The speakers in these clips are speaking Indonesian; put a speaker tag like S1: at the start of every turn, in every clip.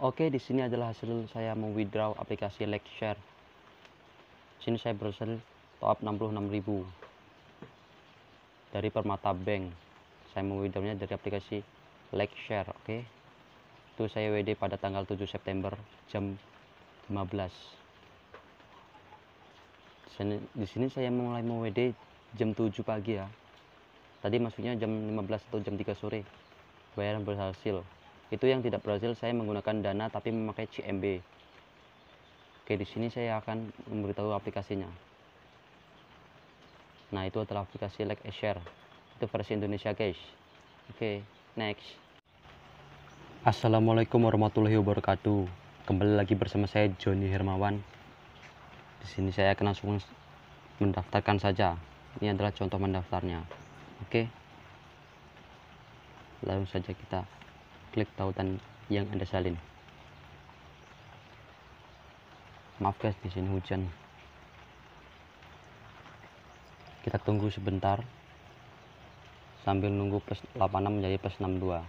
S1: Oke, di sini adalah hasil saya mewithdraw aplikasi LexShare. Di sini saya berhasil top up 66.000 dari Permata Bank. Saya mewithdrawnya dari aplikasi LexShare, oke. Itu saya WD pada tanggal 7 September jam 15. Di sini saya mulai mau WD jam 7 pagi ya. Tadi maksudnya jam 15 atau jam 3 sore. Bayaran berhasil itu yang tidak berhasil saya menggunakan dana tapi memakai CMB oke di sini saya akan memberitahu aplikasinya nah itu adalah aplikasi like a share itu versi Indonesia guys oke next Assalamualaikum warahmatullahi wabarakatuh kembali lagi bersama saya Joni Hermawan di sini saya akan langsung mendaftarkan saja ini adalah contoh mendaftarnya oke langsung saja kita klik tautan yang Anda salin. Maaf guys, di sini hujan. Kita tunggu sebentar sambil nunggu plus 86 menjadi plus 62.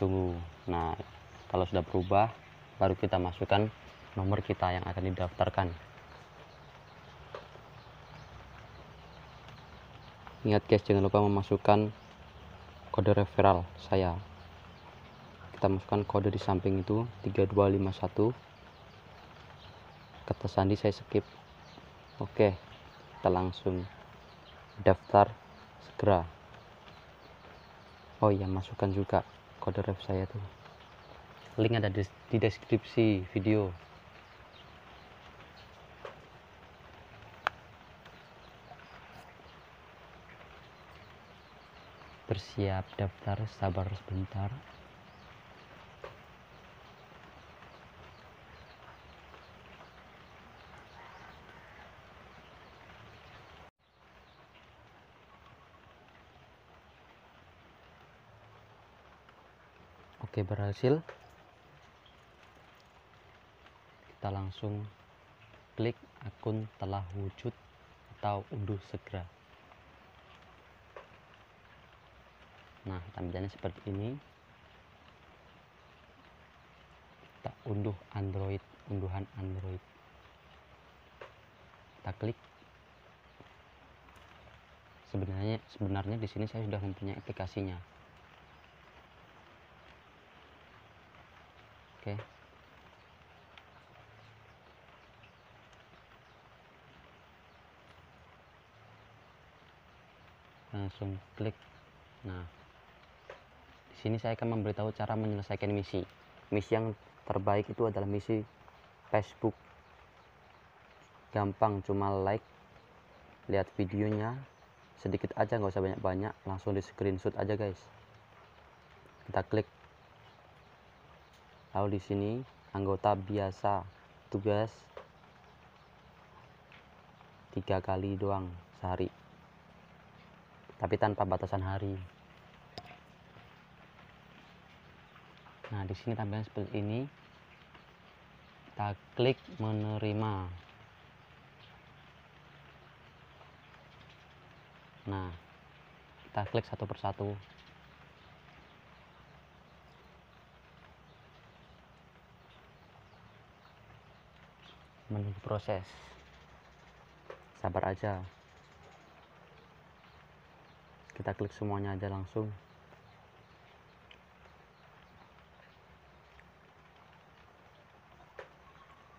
S1: Tunggu. Nah, kalau sudah berubah baru kita masukkan nomor kita yang akan didaftarkan. Ingat guys, jangan lupa memasukkan kode referral saya kita masukkan kode di samping itu 3251 kata sandi saya skip oke kita langsung daftar segera oh iya masukkan juga kode ref saya tuh link ada di, di deskripsi video bersiap daftar sabar sebentar Oke berhasil kita langsung klik akun telah wujud atau unduh segera nah tampilannya seperti ini kita unduh android unduhan android kita klik sebenarnya sebenarnya di sini saya sudah mempunyai aplikasinya oke langsung klik nah sini saya akan memberitahu cara menyelesaikan misi. Misi yang terbaik itu adalah misi Facebook. Gampang, cuma like, lihat videonya, sedikit aja nggak usah banyak-banyak, langsung di screenshot aja guys. Kita klik. Lalu di sini anggota biasa, tugas tiga kali doang sehari tapi tanpa batasan hari nah di sini tampilan seperti ini kita klik menerima nah kita klik satu persatu menunggu proses sabar aja kita klik semuanya aja langsung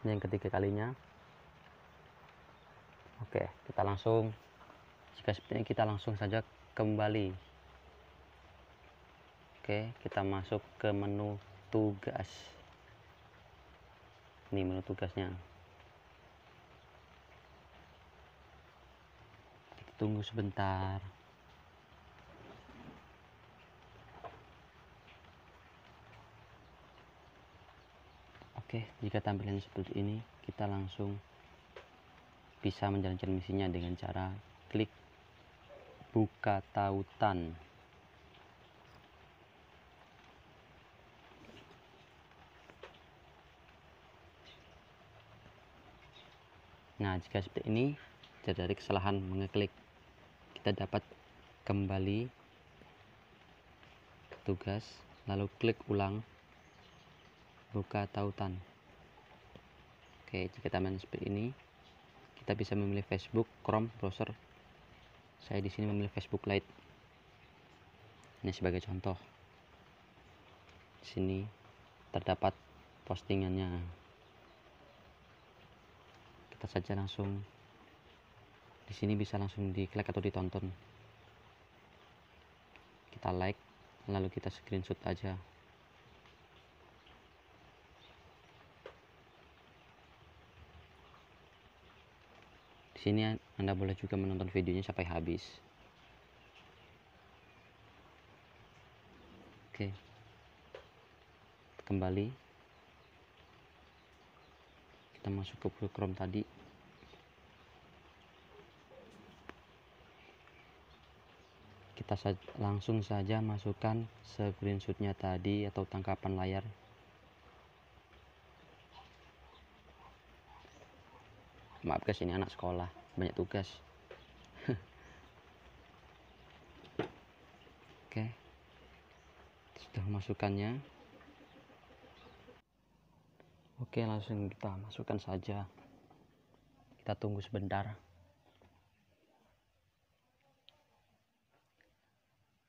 S1: ini yang ketiga kalinya oke kita langsung jika seperti ini kita langsung saja kembali oke kita masuk ke menu tugas ini menu tugasnya kita tunggu sebentar Oke, jika tampilan seperti ini, kita langsung bisa menjalankan misinya dengan cara klik buka tautan. Nah, jika seperti ini, dari kesalahan mengeklik, kita dapat kembali tugas, lalu klik ulang buka tautan oke jika tampilan seperti ini kita bisa memilih Facebook Chrome browser saya di sini memilih Facebook Lite ini sebagai contoh di sini terdapat postingannya kita saja langsung di sini bisa langsung diklik atau ditonton kita like lalu kita screenshot aja sini ya, Anda boleh juga menonton videonya sampai habis. Oke. Kembali. Kita masuk ke Google Chrome tadi. Kita langsung saja masukkan screenshotnya tadi atau tangkapan layar maaf guys ini anak sekolah banyak tugas oke sudah masukkannya oke langsung kita masukkan saja kita tunggu sebentar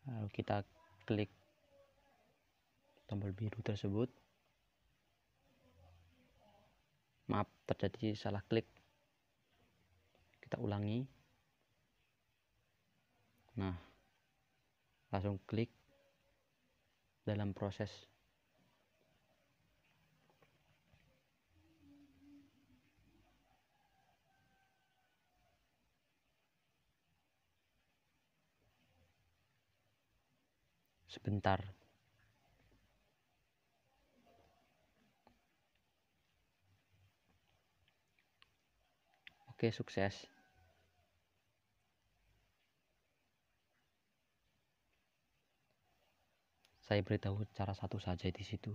S1: lalu kita klik tombol biru tersebut maaf terjadi salah klik kita ulangi nah langsung klik dalam proses sebentar Oke, sukses. Saya beritahu cara satu saja di situ.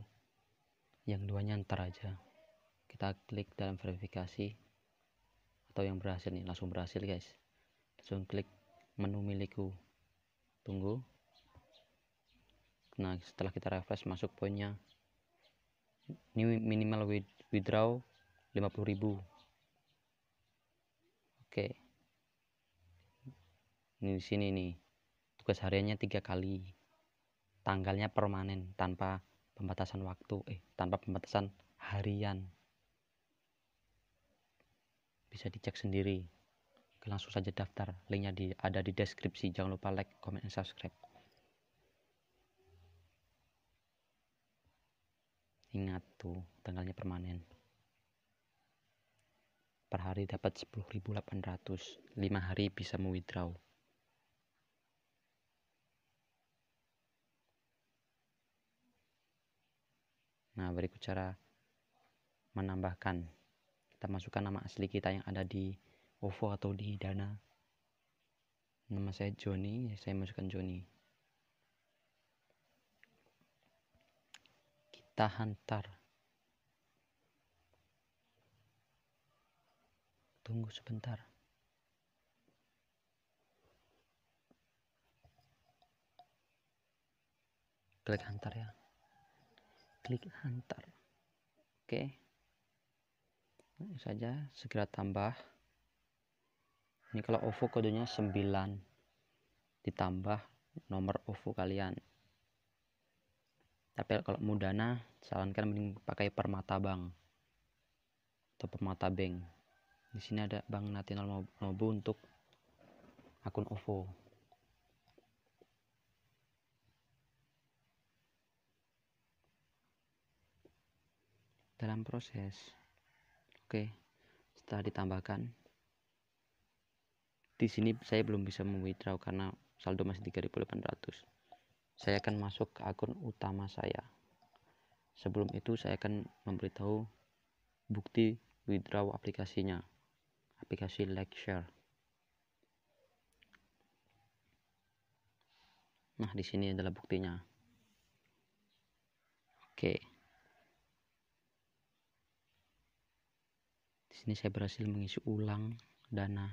S1: Yang duanya ntar aja. Kita klik dalam verifikasi atau yang berhasil nih, langsung berhasil guys. Langsung klik menu milikku. Tunggu. Nah, setelah kita refresh masuk poinnya. Ini minimal withdraw ribu. Oke. Ini di sini nih. Tugas hariannya tiga kali tanggalnya permanen tanpa pembatasan waktu eh tanpa pembatasan harian bisa dicek sendiri langsung saja daftar linknya di, ada di deskripsi jangan lupa like comment dan subscribe ingat tuh tanggalnya permanen per hari dapat 10.800 5 hari bisa mewithdraw Nah, berikut cara menambahkan. Kita masukkan nama asli kita yang ada di OVO atau di Dana. Nama saya Joni, saya masukkan Joni. Kita hantar. Tunggu sebentar. Klik hantar ya klik hantar oke ini saja segera tambah ini kalau OVO kodenya 9 ditambah nomor OVO kalian tapi kalau mudana sarankan mending pakai permata bank atau permata bank di sini ada bank National Nobu untuk akun OVO dalam proses oke setelah ditambahkan di sini saya belum bisa memwithdraw karena saldo masih 3800 saya akan masuk ke akun utama saya sebelum itu saya akan memberitahu bukti withdraw aplikasinya aplikasi lecture nah di sini adalah buktinya oke okay. sini saya berhasil mengisi ulang dana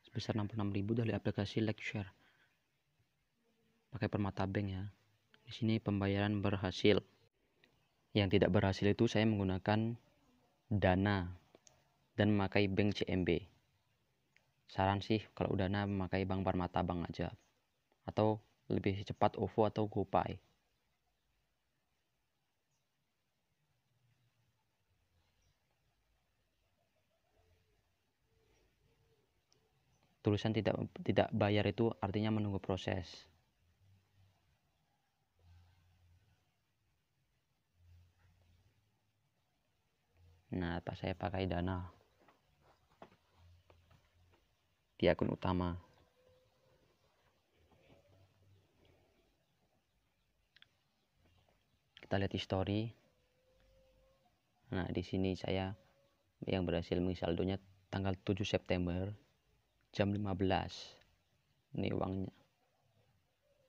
S1: sebesar 66.000 dari aplikasi Lecture. Pakai Permata Bank ya. Di sini pembayaran berhasil. Yang tidak berhasil itu saya menggunakan Dana dan memakai bank CMB. Saran sih kalau Dana memakai bank Permata Bank aja atau lebih cepat OVO atau GoPay. tulisan tidak tidak bayar itu artinya menunggu proses nah pas saya pakai dana di akun utama kita lihat history nah di sini saya yang berhasil mengisi saldonya tanggal 7 September jam 15 ini uangnya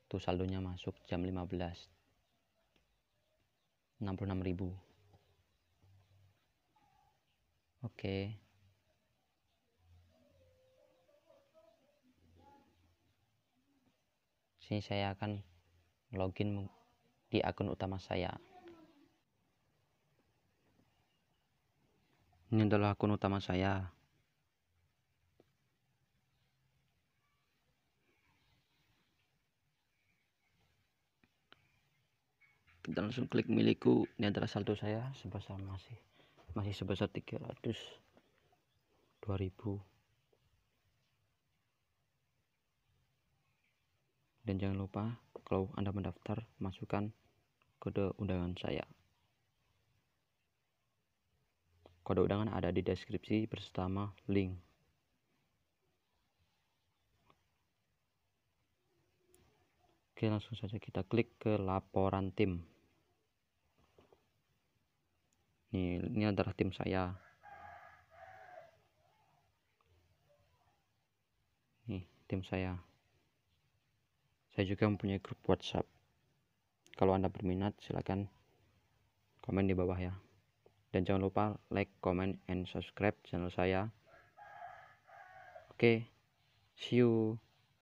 S1: tuh saldonya masuk jam 15 66.000 oke sini saya akan login di akun utama saya ini adalah akun utama saya dan langsung klik milikku ini adalah saldo saya sebesar masih masih sebesar 300 2000 dan jangan lupa kalau Anda mendaftar masukkan kode undangan saya kode undangan ada di deskripsi bersama link oke langsung saja kita klik ke laporan tim nih ini adalah tim saya nih tim saya saya juga mempunyai grup WhatsApp kalau anda berminat silakan komen di bawah ya dan jangan lupa like comment and subscribe channel saya oke okay, see you